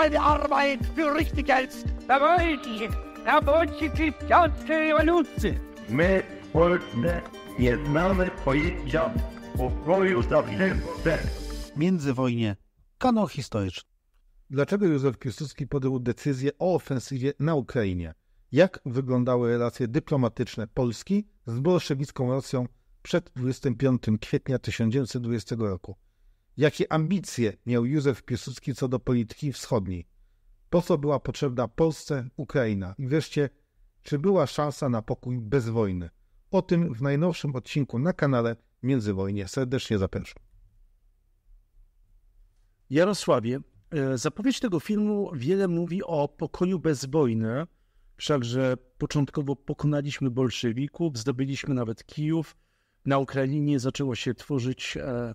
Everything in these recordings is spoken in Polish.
eine Arbeit für richtig als Работники, работники пятской революции. Мы wolne nie znamy pojęcia pokroju zawziętego. Międzywojnie. Kanał historyczny. Dlaczego Józef Piłsudski podjął decyzję o ofensywie na Ukrainie? Jak wyglądały relacje dyplomatyczne Polski z bolszewicką Rosją przed 25 kwietnia 1920 roku? Jakie ambicje miał Józef Piłsudski co do polityki wschodniej? Po co była potrzebna Polsce Ukraina? I wreszcie, czy była szansa na pokój bez wojny? O tym w najnowszym odcinku na kanale Międzywojnie. Serdecznie zapraszam. Jarosławie, e, zapowiedź tego filmu wiele mówi o pokoju bez wojny. Wszakże początkowo pokonaliśmy bolszewików, zdobyliśmy nawet Kijów. Na Ukrainie zaczęło się tworzyć e,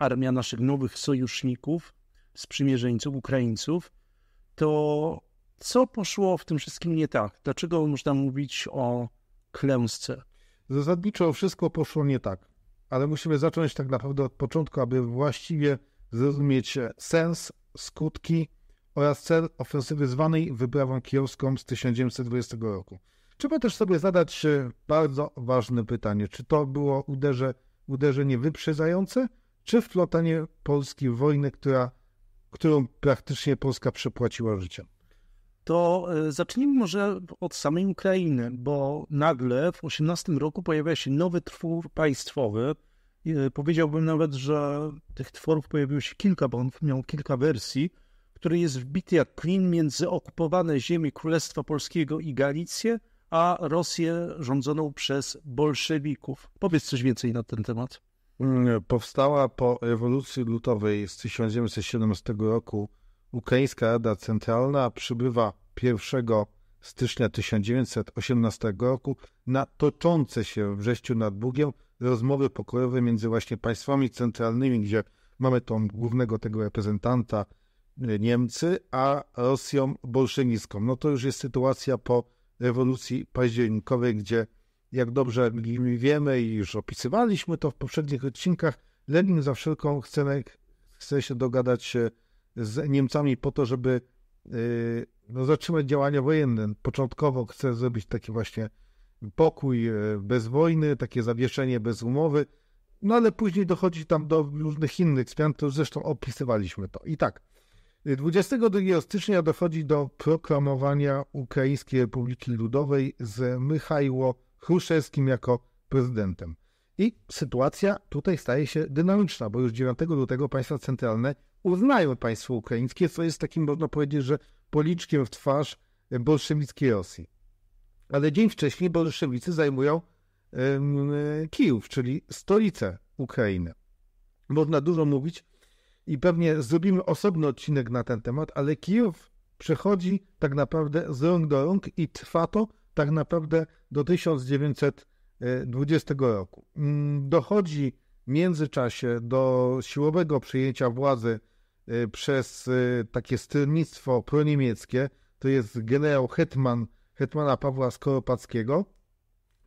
armia naszych nowych sojuszników, sprzymierzeńców, Ukraińców, to co poszło w tym wszystkim nie tak? Dlaczego można mówić o klęsce? Zasadniczo wszystko poszło nie tak, ale musimy zacząć tak naprawdę od początku, aby właściwie zrozumieć sens, skutki oraz cel ofensywy zwanej wyprawą kijowską z 1920 roku. Trzeba też sobie zadać bardzo ważne pytanie, czy to było uderze, uderzenie wyprzedzające, czy wplątanie Polski w wojnę, która, którą praktycznie Polska przepłaciła życiem? To e, zacznijmy może od samej Ukrainy, bo nagle w 18 roku pojawia się nowy twór państwowy. E, powiedziałbym nawet, że tych tworów pojawiło się kilka, bo on miał kilka wersji, który jest wbity jak klin między okupowane ziemie Królestwa Polskiego i Galicję, a Rosję rządzoną przez bolszewików. Powiedz coś więcej na ten temat. Mm, powstała po rewolucji lutowej z 1917 roku Ukraińska Rada Centralna przybywa 1 stycznia 1918 roku na toczące się w wrześciu nad Bugiem rozmowy pokojowe między właśnie państwami centralnymi, gdzie mamy tą głównego tego reprezentanta e, Niemcy, a Rosją bolszewicką No to już jest sytuacja po rewolucji październikowej, gdzie jak dobrze wiemy i już opisywaliśmy to w poprzednich odcinkach, Lenin za wszelką cenę chce się dogadać e, z Niemcami po to, żeby e, no, zatrzymać działania wojenne. Początkowo chce zrobić taki właśnie pokój e, bez wojny, takie zawieszenie bez umowy, no ale później dochodzi tam do różnych innych zmian, to zresztą opisywaliśmy to. I tak, 22 stycznia dochodzi do proklamowania Ukraińskiej Republiki Ludowej z Mychajło Chruszewskim jako prezydentem. I sytuacja tutaj staje się dynamiczna, bo już 9 lutego państwa centralne uznają państwo ukraińskie, co jest takim, można powiedzieć, że policzkiem w twarz bolszewickiej Rosji. Ale dzień wcześniej bolszewicy zajmują Kijów, czyli stolicę Ukrainy. Można dużo mówić i pewnie zrobimy osobny odcinek na ten temat, ale Kijów przechodzi tak naprawdę z rąk do rąk i trwa to tak naprawdę do 1920 roku. Mm, dochodzi w międzyczasie do siłowego przyjęcia władzy y, przez y, takie stronnictwo proniemieckie, to jest generał Hetman, Hetmana Pawła Skoropackiego,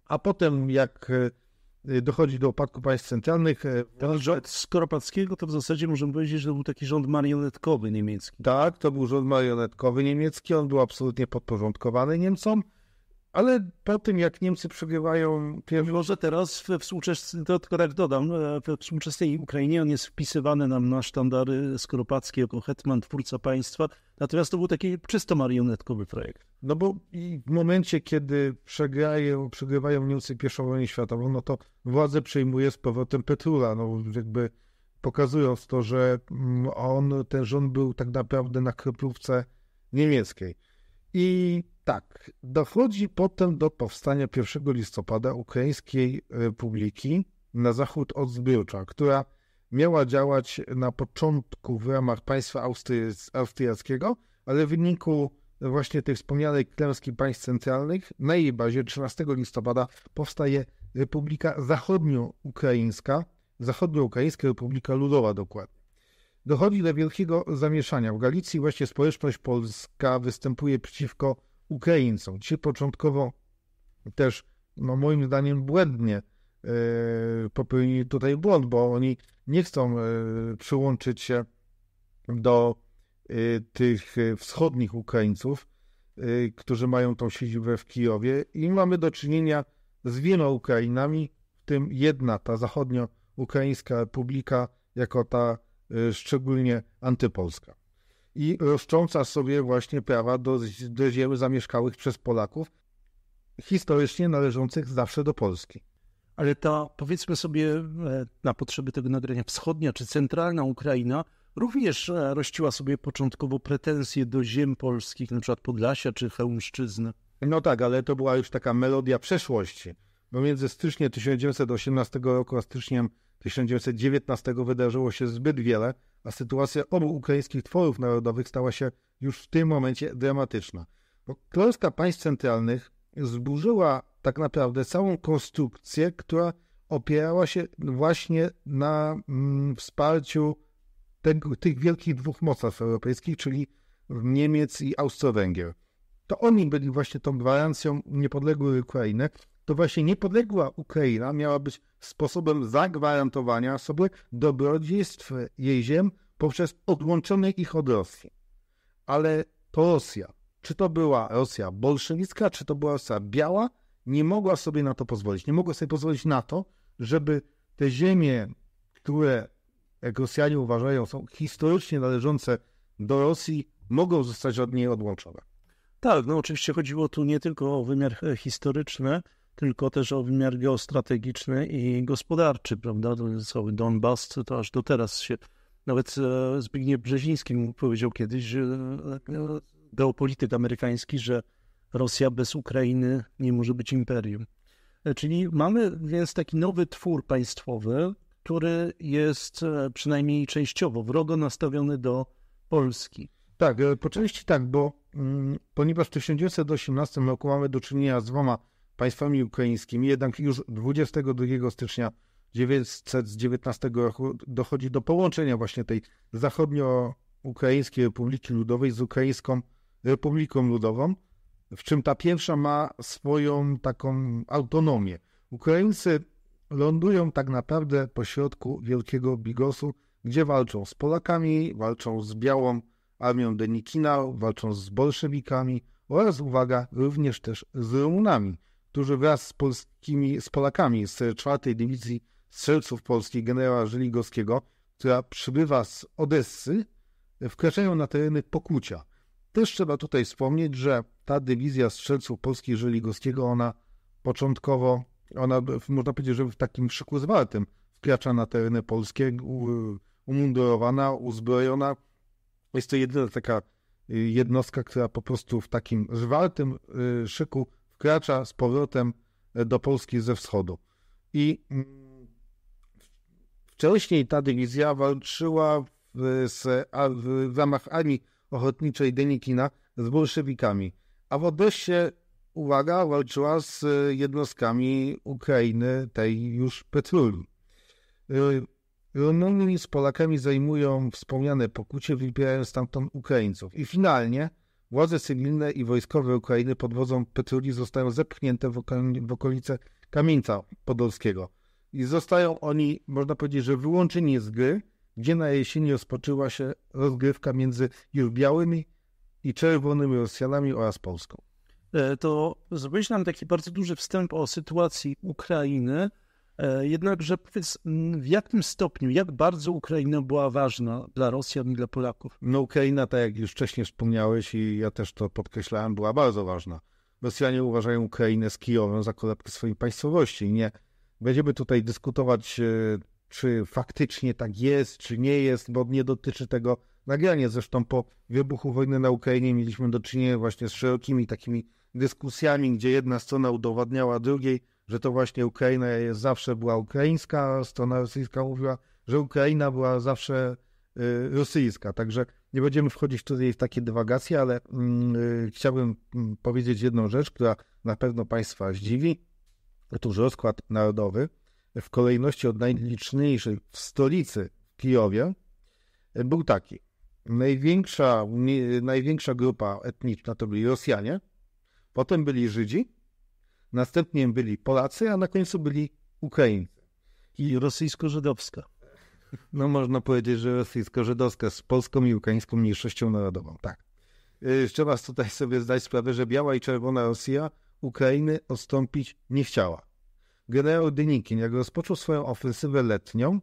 a potem jak y, dochodzi do upadku państw centralnych. Ten rząd Skoropackiego to w zasadzie możemy powiedzieć, że to był taki rząd marionetkowy niemiecki. Tak, to był rząd marionetkowy niemiecki, on był absolutnie podporządkowany Niemcom. Ale po tym, jak Niemcy przegrywają pierwszy... Może teraz we współczesnej, tylko tak dodam, e, we współczesnej Ukrainie on jest wpisywany nam na sztandary Skoropacki jako hetman, twórca państwa, natomiast to był taki czysto marionetkowy projekt. No bo w momencie, kiedy przegrają, przegrywają Niemcy pierwszą wojnę światową, no to władzę przejmuje z powrotem Petula, no jakby pokazując to, że mm, on, ten rząd był tak naprawdę na kroplówce niemieckiej. I tak, dochodzi potem do powstania 1 listopada ukraińskiej Republiki na zachód od Zbirucza, która miała działać na początku w ramach państwa austriackiego, ale w wyniku właśnie tej wspomnianej klęski państw centralnych na jej bazie 13 listopada powstaje Republika Zachodnioukraińska, Zachodnioukraińska Republika Ludowa dokładnie. Dochodzi do wielkiego zamieszania. W Galicji właśnie społeczność polska występuje przeciwko Ukraińcom. Ci początkowo też, no moim zdaniem, błędnie e, popełnili tutaj błąd, bo oni nie chcą e, przyłączyć się do e, tych wschodnich Ukraińców, którzy mają tą siedzibę w Kijowie i mamy do czynienia z wieloma Ukrainami, w tym jedna, ta zachodnio-ukraińska republika, jako ta szczególnie antypolska i roszcząca sobie właśnie prawa do, do ziem zamieszkałych przez Polaków, historycznie należących zawsze do Polski. Ale ta, powiedzmy sobie, e, na potrzeby tego nagrania wschodnia czy centralna Ukraina również e, rościła sobie początkowo pretensje do ziem polskich, np. Podlasia czy Chełmszczyzny. No tak, ale to była już taka melodia przeszłości bo między styczniem 1918 roku a styczniem 1919 wydarzyło się zbyt wiele, a sytuacja obu ukraińskich tworów narodowych stała się już w tym momencie dramatyczna. Bo klęska państw centralnych zburzyła tak naprawdę całą konstrukcję, która opierała się właśnie na mm, wsparciu tego, tych wielkich dwóch mocarstw europejskich, czyli Niemiec i Austro-Węgier. To oni byli właśnie tą gwarancją niepodległej Ukrainy, to właśnie niepodległa Ukraina miała być sposobem zagwarantowania sobie dobrodziejstw jej ziem poprzez odłączone ich od Rosji. Ale to Rosja, czy to była Rosja bolszewicka, czy to była Rosja biała, nie mogła sobie na to pozwolić. Nie mogła sobie pozwolić na to, żeby te ziemie, które, jak Rosjanie uważają, są historycznie należące do Rosji, mogą zostać od niej odłączone. Tak, no oczywiście chodziło tu nie tylko o wymiar historyczny, tylko też o wymiar geostrategiczny i gospodarczy, prawda? Cały Donbas to aż do teraz się. Nawet e, Zbigniew Brzeziński powiedział kiedyś, że e, geopolityk amerykański, że Rosja bez Ukrainy nie może być imperium. E, czyli mamy więc taki nowy twór państwowy, który jest przynajmniej częściowo wrogo nastawiony do Polski. Tak, po części tak, bo mm, ponieważ w 1918 roku mamy do czynienia z dwoma państwami ukraińskimi, jednak już 22 stycznia 1919 roku dochodzi do połączenia właśnie tej zachodnio-ukraińskiej Republiki Ludowej z Ukraińską Republiką Ludową, w czym ta pierwsza ma swoją taką autonomię. Ukraińcy lądują tak naprawdę pośrodku Wielkiego Bigosu, gdzie walczą z Polakami, walczą z Białą Armią Denikina, walczą z bolszewikami oraz, uwaga, również też z Rumunami którzy wraz z polskimi, z Polakami z czwartej dywizji strzelców polskiej generała Żeligowskiego, która przybywa z Odessy, wkraczają na tereny Pokucia. Też trzeba tutaj wspomnieć, że ta dywizja strzelców polskiej Żeligowskiego, ona początkowo, ona można powiedzieć, że w takim szyku zwartym wkracza na tereny polskie, umundurowana, uzbrojona. Jest to jedyna taka y, jednostka, która po prostu w takim zwartym y, szyku wkracza z powrotem e, do Polski ze wschodu. I mm, wcześniej ta dywizja walczyła w, z, w ramach Armii Ochotniczej Denikina z bolszewikami, a w Odessie, uwaga, walczyła z e, jednostkami Ukrainy, tej już Petruli. E, Rumunii z Polakami zajmują wspomniane pokucie, wybierają stamtąd Ukraińców. I finalnie Władze cywilne i wojskowe Ukrainy pod wodzą Petruli zostają zepchnięte w, okol- w okolice Kamieńca Podolskiego. I zostają oni, można powiedzieć, że wyłączeni z gry, gdzie na jesieni rozpoczęła się rozgrywka między już białymi i czerwonymi Rosjanami oraz Polską. E, to zrobiłeś nam taki bardzo duży wstęp o sytuacji Ukrainy, E, jednakże powiedz, w jakim stopniu, jak bardzo Ukraina była ważna dla Rosjan i dla Polaków? No Ukraina, tak jak już wcześniej wspomniałeś i ja też to podkreślałem, była bardzo ważna. Rosjanie uważają Ukrainę z Kijowem za kolebkę swojej państwowości. Nie będziemy tutaj dyskutować, e, czy faktycznie tak jest, czy nie jest, bo nie dotyczy tego nagranie. Zresztą po wybuchu wojny na Ukrainie mieliśmy do czynienia właśnie z szerokimi takimi dyskusjami, gdzie jedna strona udowadniała drugiej, że to właśnie Ukraina jest, zawsze była ukraińska, strona rosyjska mówiła, że Ukraina była zawsze y, rosyjska. Także nie będziemy wchodzić tutaj w takie dywagacje, ale mm, y, chciałbym mm, powiedzieć jedną rzecz, która na pewno Państwa zdziwi. Otóż rozkład narodowy w kolejności od najliczniejszej w stolicy Kijowie y, był taki. Największa, największa grupa etniczna to byli Rosjanie, potem byli Żydzi, następnie byli Polacy, a na końcu byli Ukraińcy. I rosyjsko-żydowska. No można powiedzieć, że rosyjsko-żydowska z polską i ukraińską mniejszością narodową, tak. Trzeba y, tutaj sobie zdać sprawę, że biała i czerwona Rosja Ukrainy odstąpić nie chciała. Generał Dynikin, jak rozpoczął swoją ofensywę letnią,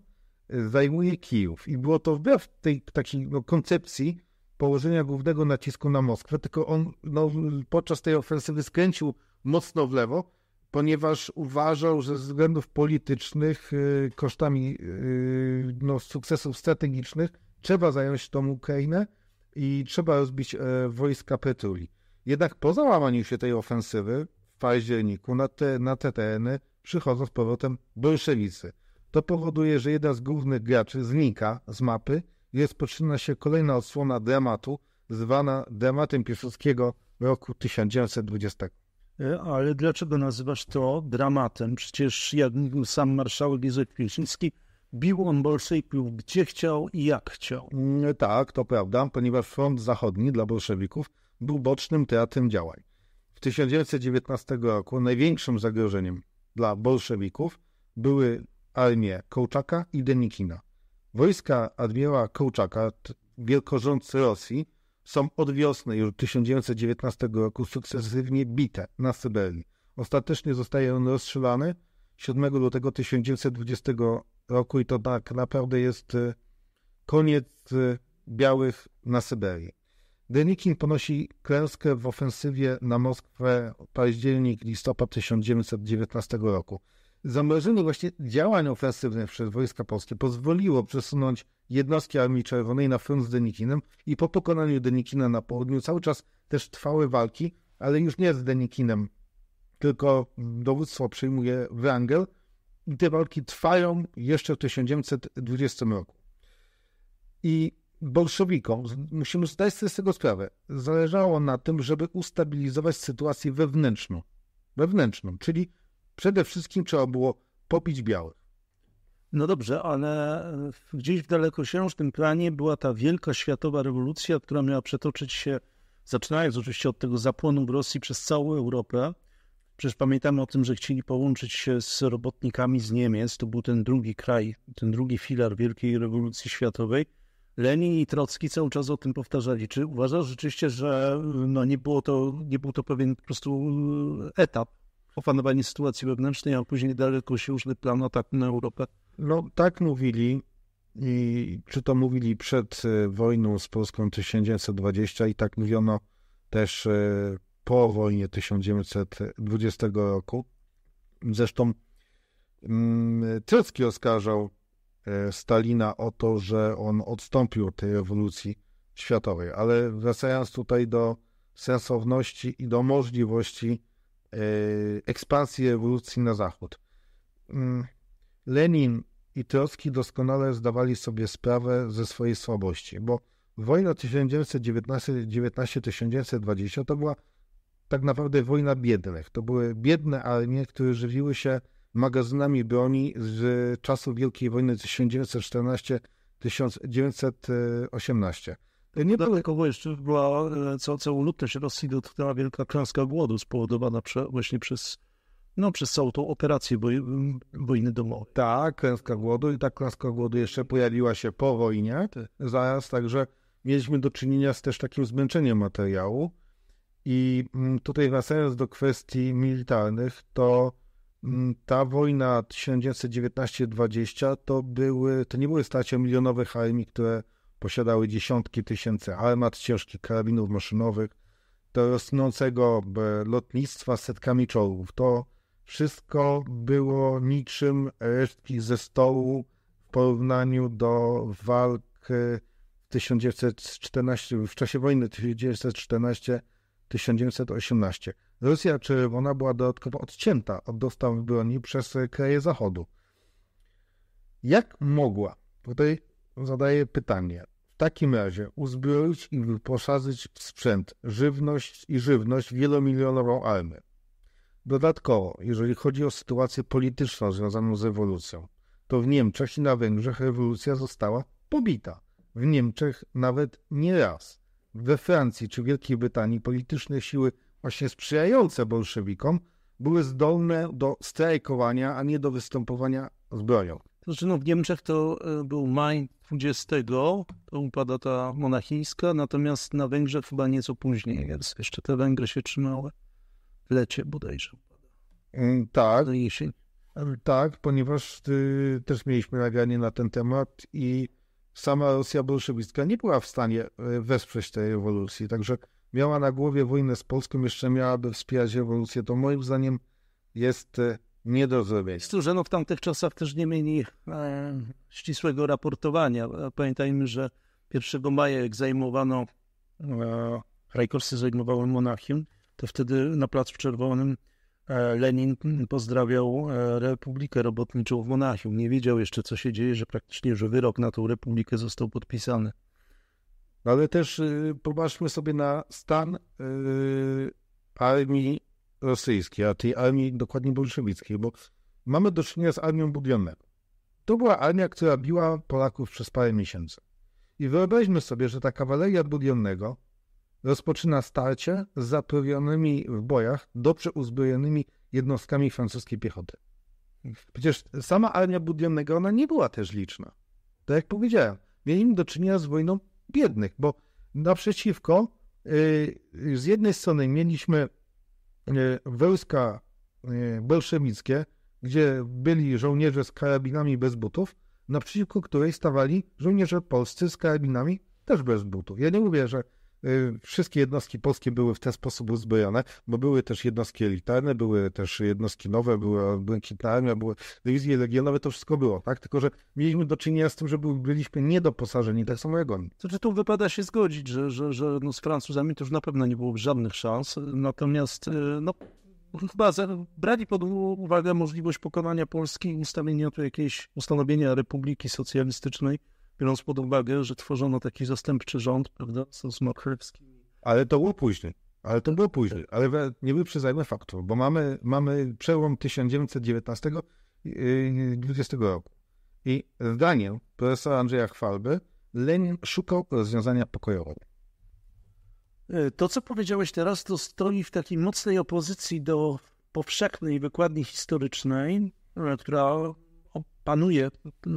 y, zajmuje Kijów. I było to wbrew tej takiej no, koncepcji położenia głównego nacisku na Moskwę, tylko on no, podczas tej ofensywy skręcił mocno w lewo, ponieważ uważał, że ze względów politycznych, y, kosztami y, no, sukcesów strategicznych, trzeba zająć tą Ukrainę i trzeba rozbić e, wojska Petuli. Jednak po załamaniu się tej ofensywy w październiku na te, na te tereny przychodzą z powrotem bolszewicy. To powoduje, że jedna z głównych graczy znika z mapy i rozpoczyna się kolejna odsłona dramatu, zwana dramatem Piłsudskiego roku 1920. E, ale dlaczego nazywasz to dramatem? Przecież jak mówił sam marszałek Józef Piłsudski, bił on bolszewików gdzie chciał i jak chciał. Mm, tak, to prawda, ponieważ front zachodni dla bolszewików był bocznym teatrem działań. W 1919 roku największym zagrożeniem dla bolszewików były armie Kołczaka i Denikina. Wojska admirała Kołczaka, wielkorządcy Rosji, są od wiosny już 1919 roku sukcesywnie bite na Syberii. Ostatecznie zostaje on rozstrzelany 7 lutego 1920 roku i to tak naprawdę jest y, koniec y, białych na Syberii. Denikin ponosi klęskę w ofensywie na Moskwę październik, listopad 1919 roku. Zamrożenie właśnie działań ofensywnych przez wojska polskie pozwoliło przesunąć jednostki Armii Czerwonej na front z Denikinem i po pokonaniu Denikina na południu cały czas też trwały walki, ale już nie z Denikinem, tylko dowództwo przyjmuje Wrangel i te walki trwają jeszcze w 1920 roku. I bolszewikom, musimy zdać sobie z tego sprawę, zależało na tym, żeby ustabilizować sytuację wewnętrzną. Wewnętrzną, czyli przede wszystkim trzeba było popić białych. No dobrze, ale e, gdzieś w dalekosiężnym planie była ta wielka światowa rewolucja, która miała przetoczyć się, zaczynając oczywiście od tego zapłonu w Rosji przez całą Europę. Przecież pamiętamy o tym, że chcieli połączyć się z robotnikami z Niemiec. To był ten drugi kraj, ten drugi filar wielkiej rewolucji światowej. Lenin i Trocki cały czas o tym powtarzali. Czy uważasz rzeczywiście, że no nie, było to, nie był to pewien po prostu e, etap opanowania sytuacji wewnętrznej, a później daleko się plan ataku na Europę? No tak mówili, i czy to mówili przed e, wojną z Polską 1920 i tak mówiono też e, po wojnie 1920 roku. Zresztą mm, Trocki oskarżał e, Stalina o to, że on odstąpił od tej rewolucji światowej, ale wracając tutaj do sensowności i do możliwości ekspansji rewolucji na zachód. Mm, Lenin i troski doskonale zdawali sobie sprawę ze swojej słabości, bo wojna 1919-1920 to była tak naprawdę wojna biednych. To były biedne armie, które żywiły się magazynami broni z czasu Wielkiej Wojny 1914-1918. Nie Dlatego było... jeszcze była co, co ulubne się Rosji dotknęła wielka klęska głodu spowodowana prze, właśnie przez no, przez całą tą operację woj, mm, wojny domowej. Tak, klęska głodu i ta klęska głodu jeszcze pojawiła się po wojnie zaraz, także mieliśmy do czynienia z też takim zmęczeniem materiału. I mm, tutaj wracając do kwestii militarnych, to mm, ta wojna 1919-20 to, były, to nie były starcia milionowych armii, które posiadały dziesiątki tysięcy armat ciężkich, karabinów maszynowych, do rosnącego e, lotnictwa setkami czołgów. To wszystko było niczym resztki ze stołu w porównaniu do walk 1914, e, w czasie wojny 1914-1918. Rosja Czerwona była dodatkowo odcięta od dostaw broni przez kraje Zachodu. Jak mogła, tutaj zadaję pytanie, w takim razie uzbroić i wyposażyć w sprzęt, żywność i żywność wielomilionową armię? Dodatkowo, jeżeli chodzi o sytuację polityczną związaną z ewolucją, to w Niemczech i na Węgrzech rewolucja została pobita. W Niemczech nawet nie raz. We Francji czy Wielkiej Brytanii polityczne siły właśnie sprzyjające bolszewikom były zdolne do strajkowania, a nie do występowania z broją. Znaczy, no, w Niemczech to e, był maj 20, to upada ta monachijska, natomiast na Węgrzech chyba nieco później, więc jeszcze te Węgry się trzymały lecie bodajże. Mm, tak. Mm, tak, ponieważ y, też mieliśmy nagranie na ten temat i sama Rosja bolszewicka nie była w stanie y, wesprzeć tej rewolucji. Także miała na głowie wojnę z Polską, jeszcze miałaby wspierać rewolucję. To moim zdaniem jest y, nie do zrobienia. Służono w tamtych czasach też nie mieli e, ścisłego raportowania. Pamiętajmy, że 1 maja, jak zajmowano, e, Rajkowscy zajmowały Monachium, to wtedy na Placu Czerwonym e, Lenin pozdrawiał e, Republikę Robotniczą w Monachium. Nie wiedział jeszcze, co się dzieje, że praktycznie, że wyrok na tą republikę został podpisany. No, ale też y, popatrzmy sobie na stan y, armii rosyjskiej, a tej armii dokładnie bolszewickiej, bo mamy do czynienia z armią Budionnego. To była armia, która biła Polaków przez parę miesięcy. I wyobraźmy sobie, że ta kawaleria Budionnego, rozpoczyna starcie z zaprawionymi w bojach, dobrze uzbrojonymi jednostkami francuskiej piechoty. Przecież sama armia Budionnego, ona nie była też liczna. Tak jak powiedziałem, mieliśmy do czynienia z wojną biednych, bo naprzeciwko yy, z jednej strony mieliśmy yy, wojska yy, bolszewickie, gdzie byli żołnierze z karabinami bez butów, naprzeciwko której stawali żołnierze polscy z karabinami też bez butów. Ja nie mówię, że Y, wszystkie jednostki polskie były w ten sposób uzbrojone, bo były też jednostki elitarne, były też jednostki nowe, były błękitna armia, były dywizje legionowe, to wszystko było, tak? Tylko, że mieliśmy do czynienia z tym, że byliśmy niedoposażeni, tak samo jak oni. Znaczy tu wypada się zgodzić, że, że, że no z Francuzami to już na pewno nie było żadnych szans, natomiast y, no, chyba brali pod uwagę możliwość pokonania Polski i ustanowienia tu jakiejś, ustanowienia Republiki Socjalistycznej, biorąc pod uwagę, że tworzono taki zastępczy rząd, prawda, z Makrywskim. Ale to było później. Ale to było później. Ale nie wyprzedzajmy faktów, bo mamy, mamy przełom 1919 i yy, roku. I zdaniem profesora Andrzeja Chwalby Lenin szukał rozwiązania pokojowego. Yy, to, co powiedziałeś teraz, to stoi w takiej mocnej opozycji do powszechnej wykładni historycznej, która panuje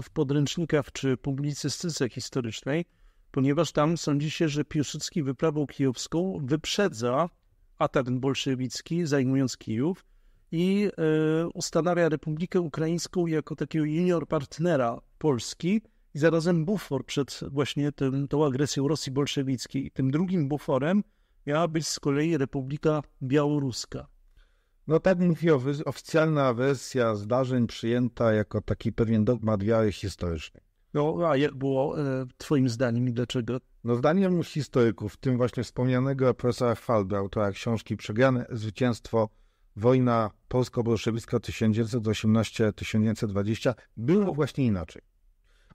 w podręcznikach czy publicystyce historycznej, ponieważ tam sądzi się, że Piłsudski wyprawą kijowską wyprzedza atak bolszewicki, zajmując Kijów i e, ustanawia Republikę Ukraińską jako takiego junior partnera Polski i zarazem bufor przed właśnie tym, tą agresją Rosji bolszewickiej. Tym drugim buforem miała być z kolei Republika Białoruska. No tak mówi oficjalna wersja zdarzeń przyjęta jako taki pewien dogmat wiary historycznej. No, a jak było e, twoim zdaniem i dlaczego? No zdaniem historyków, w tym właśnie wspomnianego profesora Falby, autora książki Przegrane Zwycięstwo, Wojna Polsko-Bolszewicka 1918-1920, było właśnie inaczej.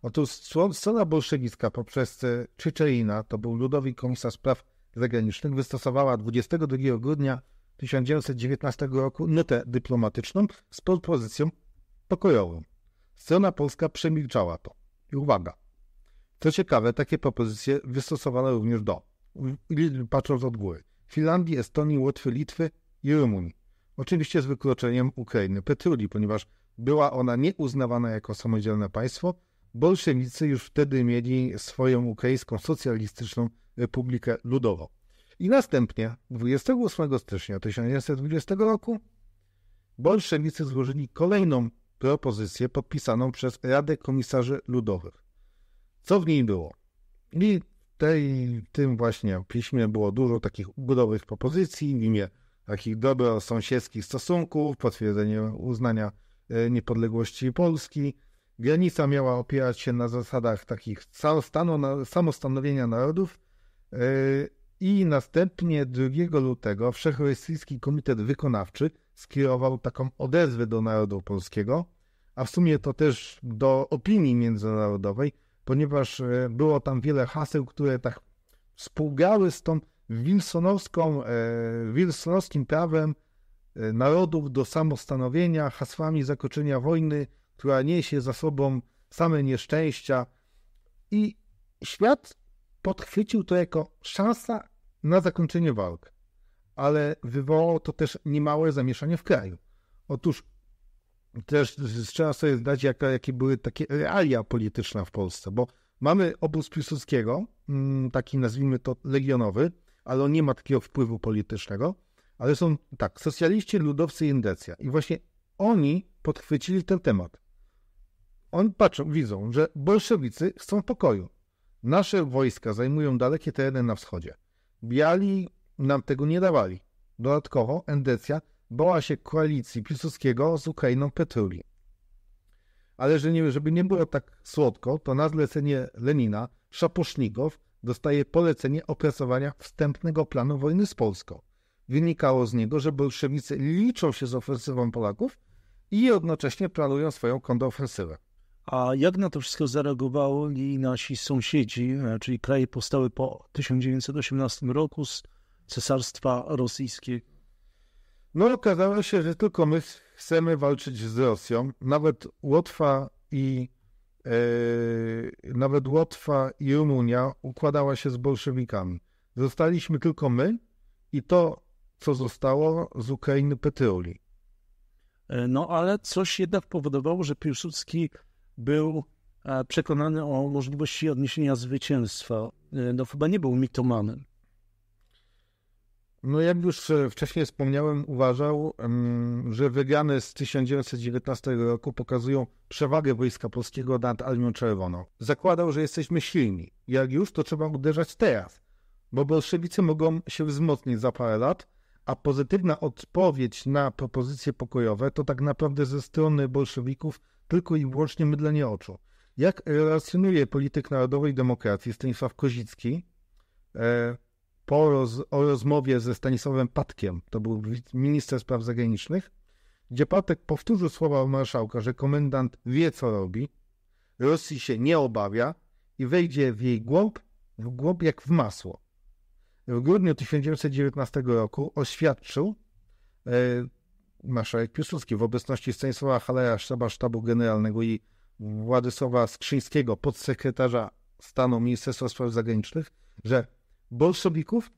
Otóż strona bolszewicka poprzez e, Czyczerina, to był Ludowy Komisarz Spraw Zagranicznych, wystosowała 22 grudnia 1919 roku notę dyplomatyczną z propozycją pokojową. Strona polska przemilczała to. I uwaga. Co ciekawe, takie propozycje wystosowano również do, patrząc od góry, Finlandii, Estonii, Łotwy, Litwy i Rumunii. Oczywiście z wykroczeniem Ukrainy Petruli, ponieważ była ona nieuznawana jako samodzielne państwo. Bolszewicy już wtedy mieli swoją ukraińską socjalistyczną republikę ludową. I następnie 28 stycznia 1920 roku bolszewicy złożyli kolejną propozycję podpisaną przez Radę Komisarzy Ludowych. Co w niej było? I tej, tym właśnie piśmie było dużo takich ugodowych propozycji w imię takich dobrosąsiedzkich stosunków, potwierdzenie uznania e, niepodległości Polski. Granica miała opierać się na zasadach takich samostanowienia narodów e, i następnie 2 lutego Wszechrosyjski Komitet Wykonawczy skierował taką odezwę do narodu polskiego, a w sumie to też do opinii międzynarodowej, ponieważ e, było tam wiele haseł, które tak współgrały z tą wilsonowską, e, wilsonowskim prawem e, narodów do samostanowienia, hasłami zakończenia wojny, która niesie za sobą same nieszczęścia. I świat podchwycił to jako szansa na zakończenie walk, ale wywołało to też niemałe zamieszanie w kraju. Otóż też trzeba sobie zdać, jaka, jakie były takie realia polityczne w Polsce, bo mamy obóz Piłsudskiego, mm, taki nazwijmy to legionowy, ale on nie ma takiego wpływu politycznego, ale są tak, socjaliści, ludowcy i indecja. I właśnie oni podchwycili ten temat. On patrzą, widzą, że bolszewicy chcą pokoju. Nasze wojska zajmują dalekie tereny na wschodzie. Biali nam tego nie dawali. Dodatkowo Endecja bała się koalicji Piłsudskiego z Ukrainą Petruli. Ale że nie, żeby nie było tak słodko, to na zlecenie Lenina Szaposznikow dostaje polecenie opracowania wstępnego planu wojny z Polską. Wynikało z niego, że bolszewicy liczą się z ofensywą Polaków i jednocześnie planują swoją kontrofensywę. A jak na to wszystko zareagowali nasi sąsiedzi, e, czyli kraje powstałe po 1918 roku z Cesarstwa Rosyjskiego? No okazało się, że tylko my chcemy walczyć z Rosją. Nawet Łotwa i yy, nawet Łotwa i Rumunia układała się z bolszewikami. Zostaliśmy tylko my i to, co zostało z Ukrainy Petroli. E, no ale coś jednak powodowało, że Piłsudski był e, przekonany o możliwości odniesienia zwycięstwa. E, no chyba nie był mitomanem. No jak już e, wcześniej wspomniałem, uważał, że wygrane z 1919 roku pokazują przewagę Wojska Polskiego nad Armią Czerwoną. Zakładał, że jesteśmy silni. Jak już, to trzeba uderzać teraz, bo bolszewicy mogą się wzmocnić za parę lat, a pozytywna odpowiedź na propozycje pokojowe to tak naprawdę ze strony bolszewików tylko i wyłącznie mydlenie oczu. Jak relacjonuje polityk narodowej demokracji Stanisław Kozicki e, po roz, o rozmowie ze Stanisławem Patkiem, to był minister spraw zagranicznych, gdzie Patek powtórzył słowa marszałka, że komendant wie co robi, Rosji się nie obawia i wejdzie w jej głąb, w głąb jak w masło. W grudniu 1919 roku oświadczył e, marszałek Piłsudski w obecności Stanisława Haleja, szefa sztabu generalnego i Władysława Skrzyńskiego, podsekretarza stanu Ministerstwa Spraw Zagranicznych, że bolszewików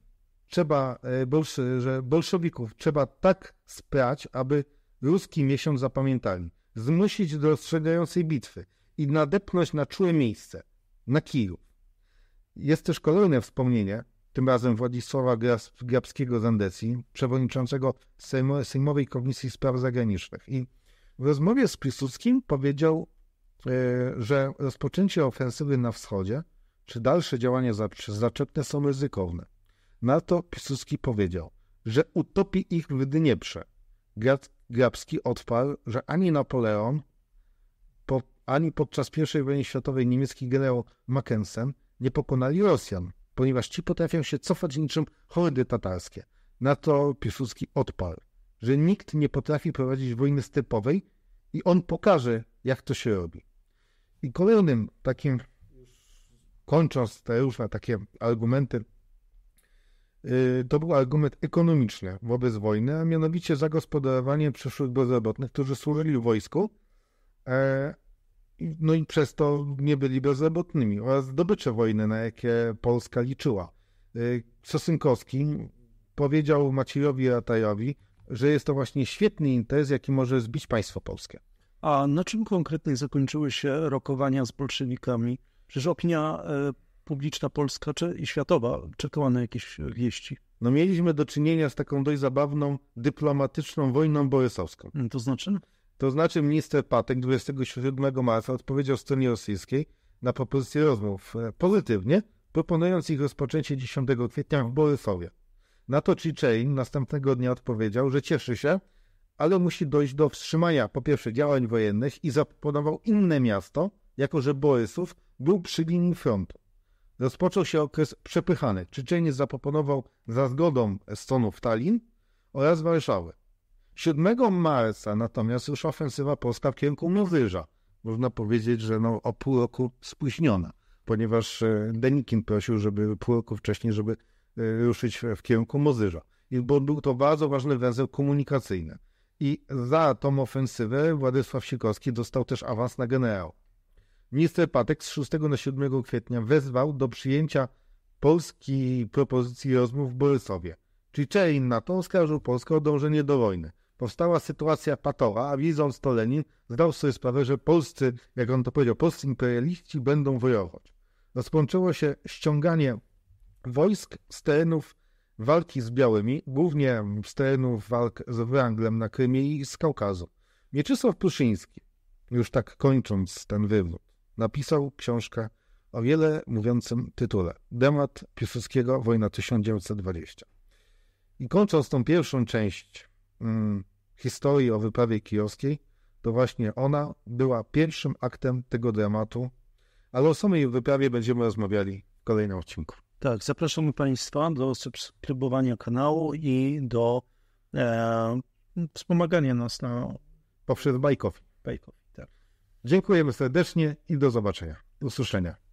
trzeba, e, bolsz, że bolszewików trzeba tak sprać, aby ruski miesiąc zapamiętali, zmusić do rozstrzygającej bitwy i nadepnąć na czułe miejsce, na Kijów. Jest też kolejne wspomnienie, tym razem Władysława Grabskiego z Andecji, przewodniczącego Sejmowej Komisji Spraw Zagranicznych. I w rozmowie z Piłsudskim powiedział, e, że rozpoczęcie ofensywy na wschodzie czy dalsze działania zaczepne są ryzykowne. Na to Piłsudski powiedział, że utopi ich w Dnieprze. Grabski odparł, że ani Napoleon, ani podczas I wojny światowej niemiecki generał Mackensen nie pokonali Rosjan ponieważ ci potrafią się cofać niczym hordy tatarskie. Na to Piłsudski odparł, że nikt nie potrafi prowadzić wojny stepowej i on pokaże, jak to się robi. I kolejnym takim, kończąc te różne takie argumenty, y, to był argument ekonomiczny wobec wojny, a mianowicie zagospodarowanie przyszłych bezrobotnych, którzy służyli w wojsku, e, no i przez to nie byli bezrobotnymi oraz zdobycze wojny, na jakie Polska liczyła. Y, Sosynkowski powiedział Maciejowi Ratajowi, że jest to właśnie świetny interes, jaki może zbić państwo polskie. A na czym konkretnie zakończyły się rokowania z bolszewikami? Przecież opinia e, publiczna polska czy, i światowa czekała na jakieś wieści. No mieliśmy do czynienia z taką dość zabawną dyplomatyczną wojną borysowską. To znaczy? To znaczy minister Patek 27 marca odpowiedział stronie rosyjskiej na propozycję rozmów e, pozytywnie, proponując ich rozpoczęcie 10 kwietnia w Borysowie. Na to Chicherin następnego dnia odpowiedział, że cieszy się, ale musi dojść do wstrzymania po pierwsze działań wojennych i zaproponował inne miasto, jako że Borysów był przy linii frontu. Rozpoczął się okres przepychany. Czyczenie zaproponował za zgodą stronów Tallin oraz Warszawę. 7 marca natomiast już ofensywa polska w kierunku Nowyża. Można powiedzieć, że no, o pół roku spóźniona, ponieważ e, Denikin prosił, żeby pół roku wcześniej, żeby e, ruszyć w kierunku Mozyża. I bo był to bardzo ważny węzeł komunikacyjny. I za tą ofensywę Władysław Sikorski dostał też awans na generał. Minister Patek z 6 na 7 kwietnia wezwał do przyjęcia Polski propozycji rozmów w Borysowie. Czyli Czerin na to oskarżył Polskę o dążenie do wojny powstała sytuacja patowa, a widząc to Lenin zdał sobie sprawę, że polscy, jak on to powiedział, polscy imperialiści będą wojować. Rozpoczęło się ściąganie wojsk z terenów walki z białymi, głównie z terenów walk z Wranglem na Krymie i z Kaukazu. Mieczysław Pruszyński, już tak kończąc ten wywrót, napisał książkę o wiele mówiącym tytule Demat Piłsudskiego Wojna 1920. I kończąc tą pierwszą część mm, historii o wyprawie kijowskiej, to właśnie ona była pierwszym aktem tego dramatu, ale o samej wyprawie będziemy rozmawiali w kolejnym odcinku. Tak, zapraszamy Państwa do subskrybowania kanału i do e, wspomagania nas na... poprzez bajkowi. bajkowi tak. Dziękujemy serdecznie i do zobaczenia. Usłyszenia.